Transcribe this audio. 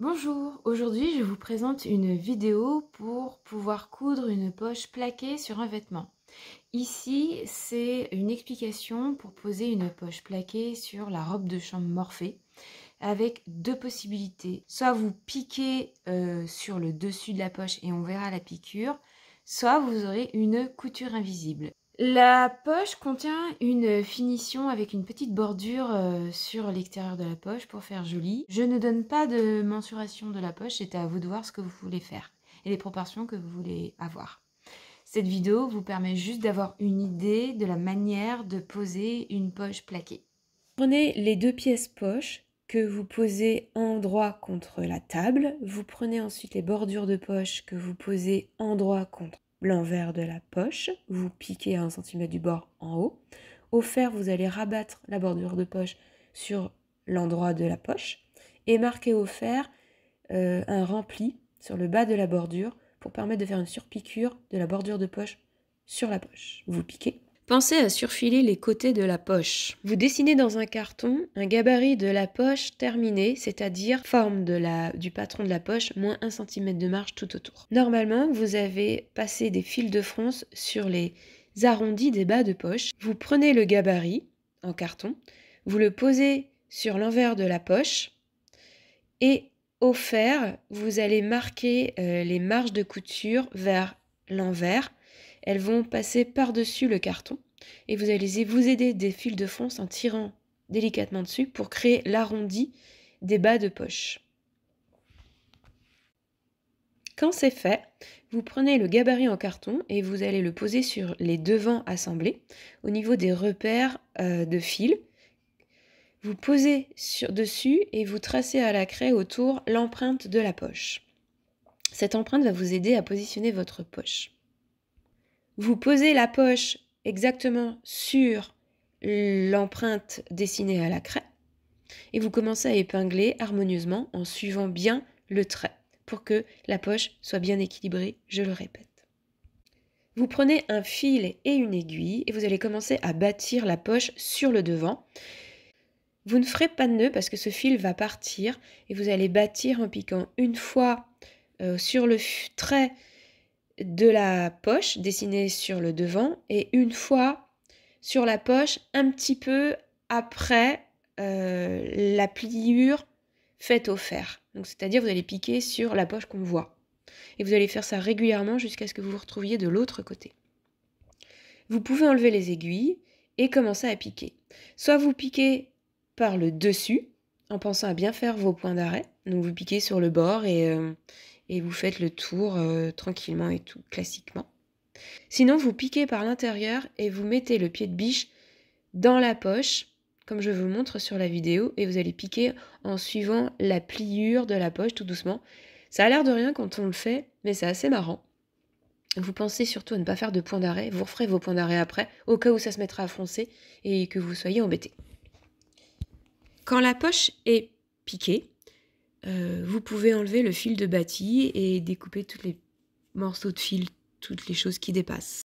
Bonjour, aujourd'hui je vous présente une vidéo pour pouvoir coudre une poche plaquée sur un vêtement. Ici, c'est une explication pour poser une poche plaquée sur la robe de chambre Morphée avec deux possibilités. Soit vous piquez euh, sur le dessus de la poche et on verra la piqûre, soit vous aurez une couture invisible. La poche contient une finition avec une petite bordure euh, sur l'extérieur de la poche pour faire joli. Je ne donne pas de mensuration de la poche, c'est à vous de voir ce que vous voulez faire et les proportions que vous voulez avoir. Cette vidéo vous permet juste d'avoir une idée de la manière de poser une poche plaquée. Prenez les deux pièces poche que vous posez en droit contre la table. Vous prenez ensuite les bordures de poche que vous posez en droit contre l'envers de la poche, vous piquez à 1 cm du bord en haut. Au fer, vous allez rabattre la bordure de poche sur l'endroit de la poche et marquer au fer euh, un rempli sur le bas de la bordure pour permettre de faire une surpiqûre de la bordure de poche sur la poche. Vous piquez Pensez à surfiler les côtés de la poche. Vous dessinez dans un carton un gabarit de la poche terminée, c'est-à-dire forme de la, du patron de la poche, moins 1 cm de marge tout autour. Normalement, vous avez passé des fils de france sur les arrondis des bas de poche. Vous prenez le gabarit en carton, vous le posez sur l'envers de la poche et au fer, vous allez marquer euh, les marges de couture vers l'envers elles vont passer par-dessus le carton et vous allez vous aider des fils de fonce en tirant délicatement dessus pour créer l'arrondi des bas de poche. Quand c'est fait, vous prenez le gabarit en carton et vous allez le poser sur les devants assemblés au niveau des repères euh, de fil. Vous posez sur, dessus et vous tracez à la craie autour l'empreinte de la poche. Cette empreinte va vous aider à positionner votre poche. Vous posez la poche exactement sur l'empreinte dessinée à la craie et vous commencez à épingler harmonieusement en suivant bien le trait pour que la poche soit bien équilibrée, je le répète. Vous prenez un fil et une aiguille et vous allez commencer à bâtir la poche sur le devant. Vous ne ferez pas de nœud parce que ce fil va partir et vous allez bâtir en piquant une fois euh, sur le trait de la poche dessinée sur le devant et une fois sur la poche un petit peu après euh, la pliure faite au fer. Donc c'est-à-dire vous allez piquer sur la poche qu'on voit. Et vous allez faire ça régulièrement jusqu'à ce que vous vous retrouviez de l'autre côté. Vous pouvez enlever les aiguilles et commencer à piquer. Soit vous piquez par le dessus en pensant à bien faire vos points d'arrêt. Donc vous piquez sur le bord et, euh, et vous faites le tour euh, tranquillement et tout, classiquement. Sinon, vous piquez par l'intérieur et vous mettez le pied de biche dans la poche, comme je vous montre sur la vidéo, et vous allez piquer en suivant la pliure de la poche tout doucement. Ça a l'air de rien quand on le fait, mais c'est assez marrant. Vous pensez surtout à ne pas faire de point d'arrêt, vous referez vos points d'arrêt après, au cas où ça se mettra à foncer, et que vous soyez embêté. Quand la poche est piquée, euh, vous pouvez enlever le fil de bâti et découper tous les morceaux de fil, toutes les choses qui dépassent.